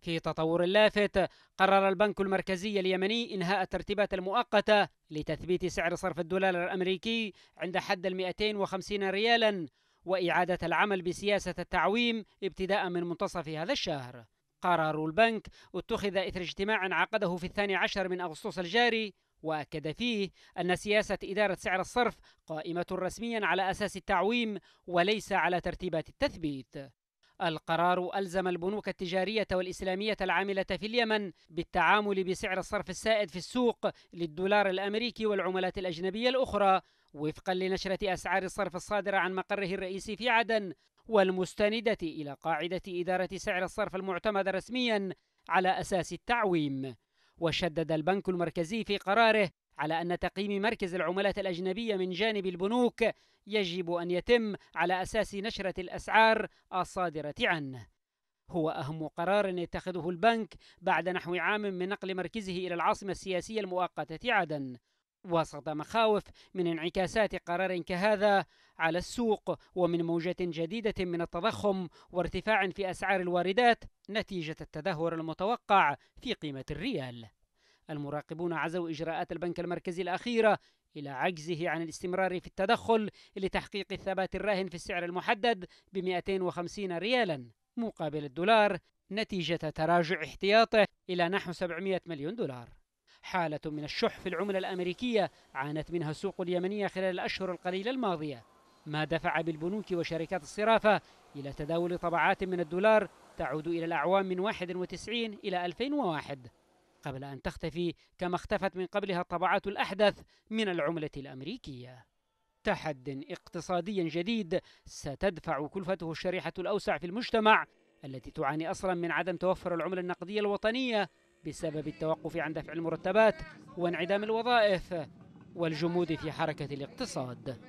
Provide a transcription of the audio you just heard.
في تطور لافت قرر البنك المركزي اليمني إنهاء الترتيبات المؤقتة لتثبيت سعر صرف الدولار الأمريكي عند حد ال 250 ريالا وإعادة العمل بسياسة التعويم ابتداء من منتصف هذا الشهر قرار البنك اتخذ إثر اجتماع عقده في الثاني عشر من أغسطس الجاري وأكد فيه أن سياسة إدارة سعر الصرف قائمة رسميا على أساس التعويم وليس على ترتيبات التثبيت القرار ألزم البنوك التجارية والإسلامية العاملة في اليمن بالتعامل بسعر الصرف السائد في السوق للدولار الأمريكي والعملات الأجنبية الأخرى وفقا لنشرة أسعار الصرف الصادرة عن مقره الرئيسي في عدن والمستندة إلى قاعدة إدارة سعر الصرف المعتمدة رسميا على أساس التعويم وشدد البنك المركزي في قراره على أن تقييم مركز العملات الأجنبية من جانب البنوك يجب أن يتم على أساس نشرة الأسعار الصادرة عنه هو أهم قرار يتخذه البنك بعد نحو عام من نقل مركزه إلى العاصمة السياسية المؤقتة عدن وسط مخاوف من انعكاسات قرار كهذا على السوق ومن موجة جديدة من التضخم وارتفاع في أسعار الواردات نتيجة التدهور المتوقع في قيمة الريال المراقبون عزوا إجراءات البنك المركزي الأخيرة إلى عجزه عن الاستمرار في التدخل لتحقيق الثبات الراهن في السعر المحدد ب 250 ريالا مقابل الدولار نتيجة تراجع احتياطه إلى نحو 700 مليون دولار حالة من الشح في العملة الأمريكية عانت منها السوق اليمنية خلال الأشهر القليلة الماضية ما دفع بالبنوك وشركات الصرافة إلى تداول طبعات من الدولار تعود إلى الأعوام من 91 إلى 2001 قبل أن تختفي كما اختفت من قبلها الطبعات الأحدث من العملة الأمريكية تحد اقتصادي جديد ستدفع كلفته الشريحة الأوسع في المجتمع التي تعاني أصلا من عدم توفر العملة النقدية الوطنية بسبب التوقف عن دفع المرتبات وانعدام الوظائف والجمود في حركة الاقتصاد